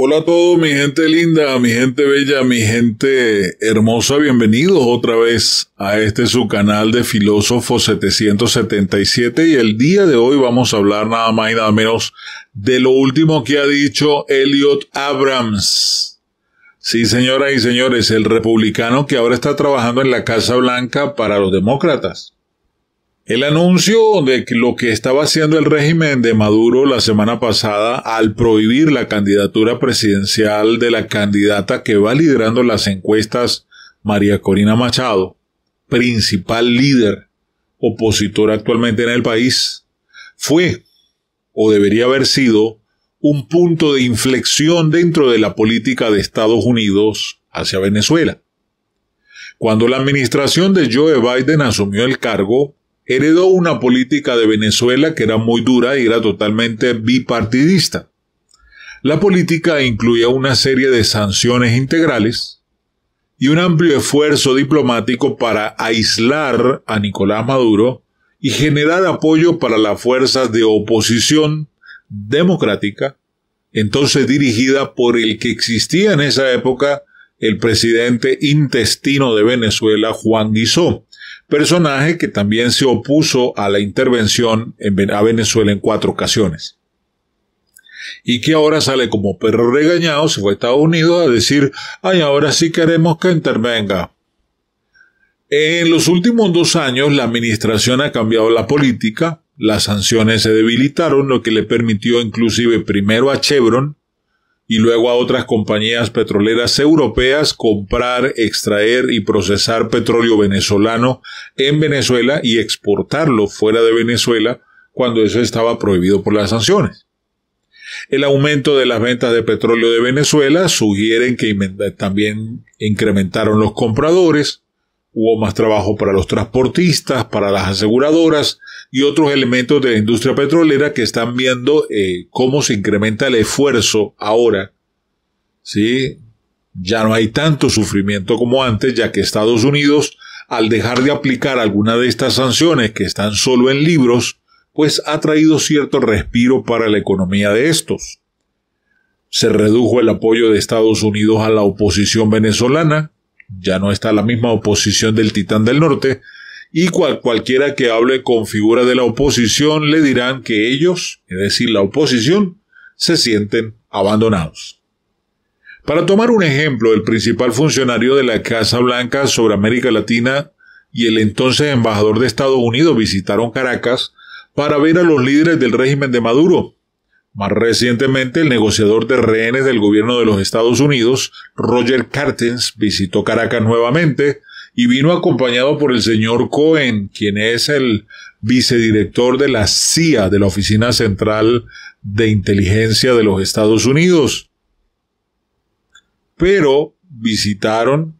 Hola a todos, mi gente linda, mi gente bella, mi gente hermosa, bienvenidos otra vez a este su canal de Filósofo 777 y el día de hoy vamos a hablar nada más y nada menos de lo último que ha dicho Elliot Abrams. Sí, señoras y señores, el republicano que ahora está trabajando en la Casa Blanca para los demócratas. El anuncio de lo que estaba haciendo el régimen de Maduro la semana pasada al prohibir la candidatura presidencial de la candidata que va liderando las encuestas, María Corina Machado, principal líder opositor actualmente en el país, fue o debería haber sido un punto de inflexión dentro de la política de Estados Unidos hacia Venezuela. Cuando la administración de Joe Biden asumió el cargo, heredó una política de Venezuela que era muy dura y era totalmente bipartidista. La política incluía una serie de sanciones integrales y un amplio esfuerzo diplomático para aislar a Nicolás Maduro y generar apoyo para las fuerzas de oposición democrática, entonces dirigida por el que existía en esa época el presidente intestino de Venezuela, Juan Guisó personaje que también se opuso a la intervención en, a Venezuela en cuatro ocasiones. Y que ahora sale como perro regañado, se fue a Estados Unidos a decir, ay, ahora sí queremos que intervenga. En los últimos dos años la administración ha cambiado la política, las sanciones se debilitaron, lo que le permitió inclusive primero a Chevron y luego a otras compañías petroleras europeas comprar, extraer y procesar petróleo venezolano en Venezuela y exportarlo fuera de Venezuela cuando eso estaba prohibido por las sanciones. El aumento de las ventas de petróleo de Venezuela sugieren que también incrementaron los compradores, Hubo más trabajo para los transportistas, para las aseguradoras y otros elementos de la industria petrolera que están viendo eh, cómo se incrementa el esfuerzo ahora. ¿sí? Ya no hay tanto sufrimiento como antes, ya que Estados Unidos, al dejar de aplicar alguna de estas sanciones que están solo en libros, pues ha traído cierto respiro para la economía de estos. Se redujo el apoyo de Estados Unidos a la oposición venezolana, ya no está la misma oposición del Titán del Norte, y cual, cualquiera que hable con figuras de la oposición le dirán que ellos, es decir, la oposición, se sienten abandonados. Para tomar un ejemplo, el principal funcionario de la Casa Blanca sobre América Latina y el entonces embajador de Estados Unidos visitaron Caracas para ver a los líderes del régimen de Maduro, más recientemente, el negociador de rehenes del gobierno de los Estados Unidos, Roger Cartens, visitó Caracas nuevamente y vino acompañado por el señor Cohen, quien es el vicedirector de la CIA, de la Oficina Central de Inteligencia de los Estados Unidos. Pero visitaron,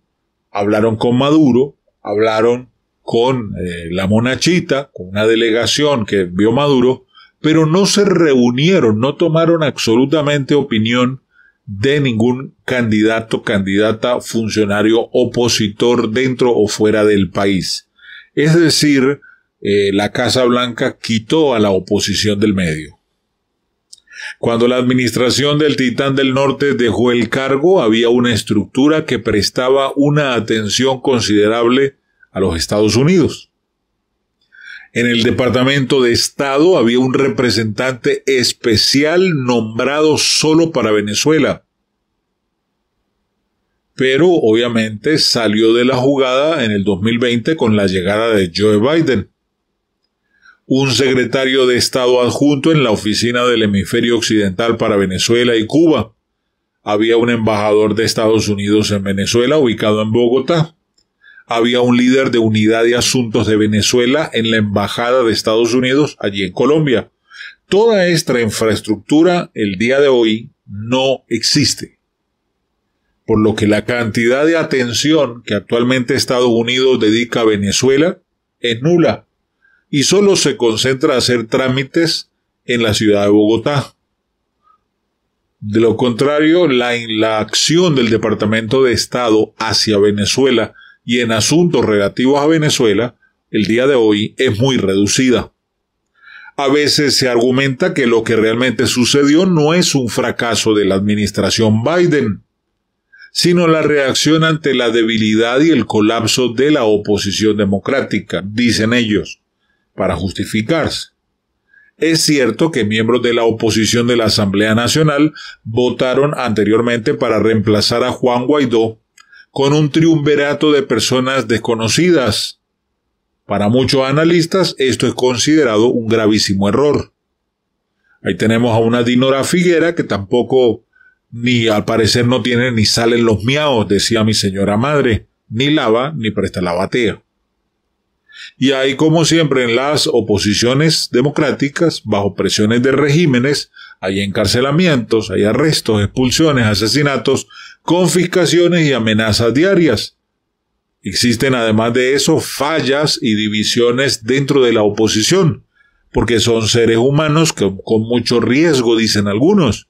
hablaron con Maduro, hablaron con eh, la monachita, con una delegación que vio Maduro, pero no se reunieron, no tomaron absolutamente opinión de ningún candidato, candidata, funcionario opositor dentro o fuera del país. Es decir, eh, la Casa Blanca quitó a la oposición del medio. Cuando la administración del Titán del Norte dejó el cargo, había una estructura que prestaba una atención considerable a los Estados Unidos. En el Departamento de Estado había un representante especial nombrado solo para Venezuela. Pero obviamente salió de la jugada en el 2020 con la llegada de Joe Biden. Un secretario de Estado adjunto en la oficina del hemisferio occidental para Venezuela y Cuba. Había un embajador de Estados Unidos en Venezuela ubicado en Bogotá había un líder de unidad de asuntos de Venezuela en la Embajada de Estados Unidos allí en Colombia. Toda esta infraestructura el día de hoy no existe. Por lo que la cantidad de atención que actualmente Estados Unidos dedica a Venezuela es nula y solo se concentra a hacer trámites en la ciudad de Bogotá. De lo contrario, la, la acción del Departamento de Estado hacia Venezuela y en asuntos relativos a Venezuela, el día de hoy es muy reducida. A veces se argumenta que lo que realmente sucedió no es un fracaso de la administración Biden, sino la reacción ante la debilidad y el colapso de la oposición democrática, dicen ellos, para justificarse. Es cierto que miembros de la oposición de la Asamblea Nacional votaron anteriormente para reemplazar a Juan Guaidó con un triunvirato de personas desconocidas. Para muchos analistas esto es considerado un gravísimo error. Ahí tenemos a una Dinora Figuera que tampoco ni al parecer no tiene ni salen los miaos, decía mi señora madre, ni lava ni presta la batea. Y ahí, como siempre, en las oposiciones democráticas, bajo presiones de regímenes, hay encarcelamientos, hay arrestos, expulsiones, asesinatos, confiscaciones y amenazas diarias. Existen además de eso fallas y divisiones dentro de la oposición, porque son seres humanos que, con mucho riesgo, dicen algunos.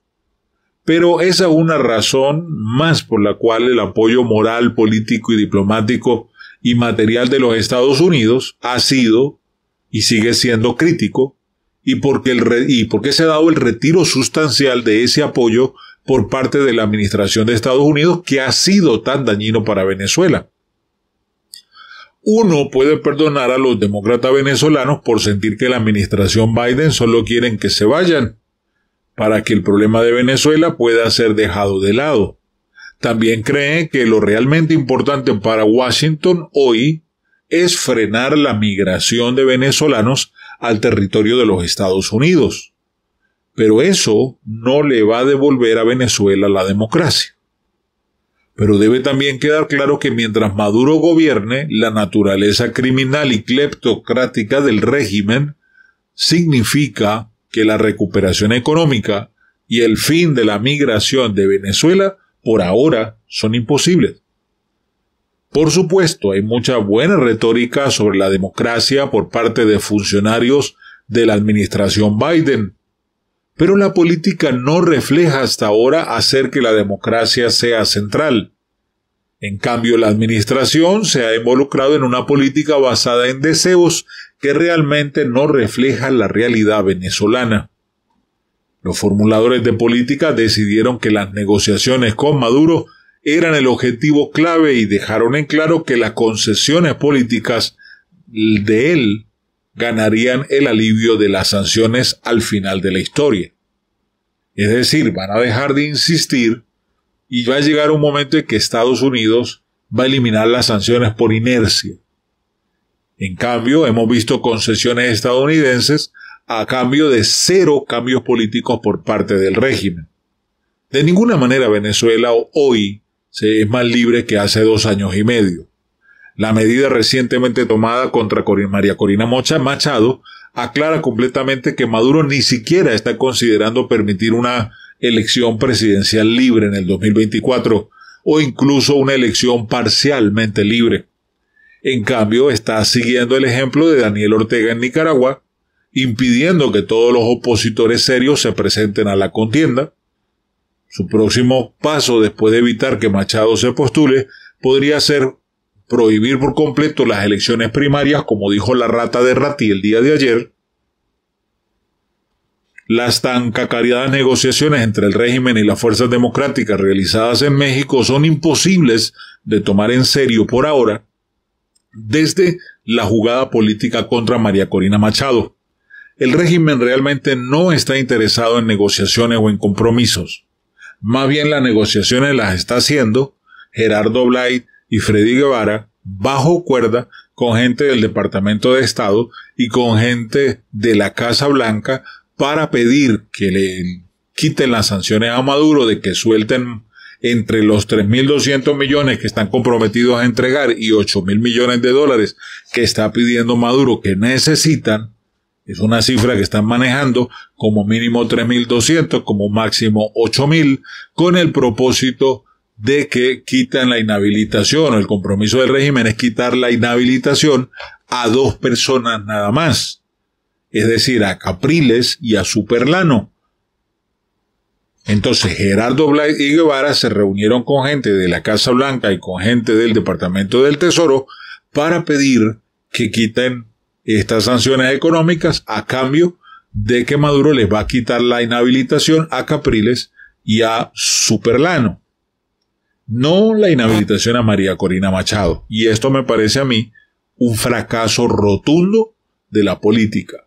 Pero esa es una razón más por la cual el apoyo moral, político y diplomático y material de los Estados Unidos ha sido y sigue siendo crítico, y porque, el y porque se ha dado el retiro sustancial de ese apoyo por parte de la administración de Estados Unidos que ha sido tan dañino para Venezuela. Uno puede perdonar a los demócratas venezolanos por sentir que la administración Biden solo quieren que se vayan, para que el problema de Venezuela pueda ser dejado de lado. También cree que lo realmente importante para Washington hoy es frenar la migración de venezolanos al territorio de los Estados Unidos. Pero eso no le va a devolver a Venezuela la democracia. Pero debe también quedar claro que mientras Maduro gobierne, la naturaleza criminal y cleptocrática del régimen significa que la recuperación económica y el fin de la migración de Venezuela por ahora son imposibles. Por supuesto, hay mucha buena retórica sobre la democracia por parte de funcionarios de la administración Biden, pero la política no refleja hasta ahora hacer que la democracia sea central. En cambio, la administración se ha involucrado en una política basada en deseos que realmente no refleja la realidad venezolana. Los formuladores de política decidieron que las negociaciones con Maduro eran el objetivo clave y dejaron en claro que las concesiones políticas de él ganarían el alivio de las sanciones al final de la historia. Es decir, van a dejar de insistir y va a llegar un momento en que Estados Unidos va a eliminar las sanciones por inercia. En cambio, hemos visto concesiones estadounidenses a cambio de cero cambios políticos por parte del régimen. De ninguna manera Venezuela hoy se es más libre que hace dos años y medio. La medida recientemente tomada contra María Corina Mocha Machado aclara completamente que Maduro ni siquiera está considerando permitir una elección presidencial libre en el 2024 o incluso una elección parcialmente libre. En cambio, está siguiendo el ejemplo de Daniel Ortega en Nicaragua, impidiendo que todos los opositores serios se presenten a la contienda. Su próximo paso, después de evitar que Machado se postule, podría ser prohibir por completo las elecciones primarias, como dijo la rata de Ratti el día de ayer, las tan cacareadas negociaciones entre el régimen y las fuerzas democráticas realizadas en México son imposibles de tomar en serio por ahora, desde la jugada política contra María Corina Machado. El régimen realmente no está interesado en negociaciones o en compromisos. Más bien las negociaciones las está haciendo Gerardo blight y Freddy Guevara bajo cuerda con gente del Departamento de Estado y con gente de la Casa Blanca para pedir que le quiten las sanciones a Maduro, de que suelten entre los 3.200 millones que están comprometidos a entregar y 8.000 millones de dólares que está pidiendo Maduro que necesitan, es una cifra que están manejando como mínimo 3.200, como máximo 8.000, con el propósito de que quitan la inhabilitación, el compromiso del régimen es quitar la inhabilitación a dos personas nada más, es decir, a Capriles y a Superlano. Entonces Gerardo Blay y Guevara se reunieron con gente de la Casa Blanca y con gente del Departamento del Tesoro para pedir que quiten estas sanciones económicas a cambio de que Maduro les va a quitar la inhabilitación a Capriles y a Superlano no la inhabilitación a María Corina Machado. Y esto me parece a mí un fracaso rotundo de la política.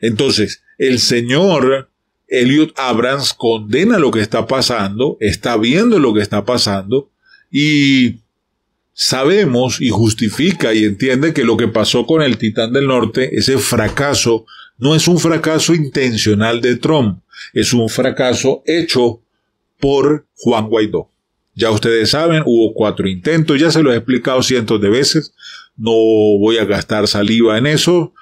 Entonces, el señor Elliot Abrams condena lo que está pasando, está viendo lo que está pasando y sabemos y justifica y entiende que lo que pasó con el Titán del Norte, ese fracaso, no es un fracaso intencional de Trump, es un fracaso hecho por Juan Guaidó. Ya ustedes saben, hubo cuatro intentos, ya se los he explicado cientos de veces, no voy a gastar saliva en eso.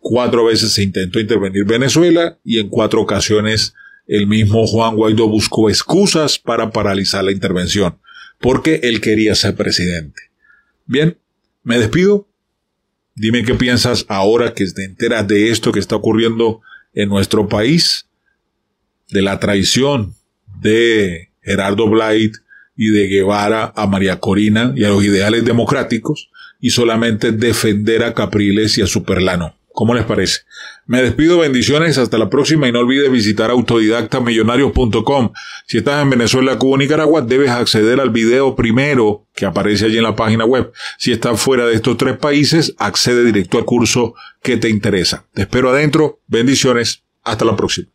Cuatro veces se intentó intervenir Venezuela y en cuatro ocasiones el mismo Juan Guaidó buscó excusas para paralizar la intervención, porque él quería ser presidente. Bien, me despido. Dime qué piensas ahora que te enteras de esto que está ocurriendo en nuestro país, de la traición de Gerardo Blight y de Guevara a María Corina y a los ideales democráticos y solamente defender a Capriles y a Superlano. ¿Cómo les parece? Me despido, bendiciones, hasta la próxima y no olvides visitar autodidactamillonarios.com. Si estás en Venezuela, Cuba o Nicaragua, debes acceder al video primero que aparece allí en la página web. Si estás fuera de estos tres países, accede directo al curso que te interesa. Te espero adentro, bendiciones, hasta la próxima.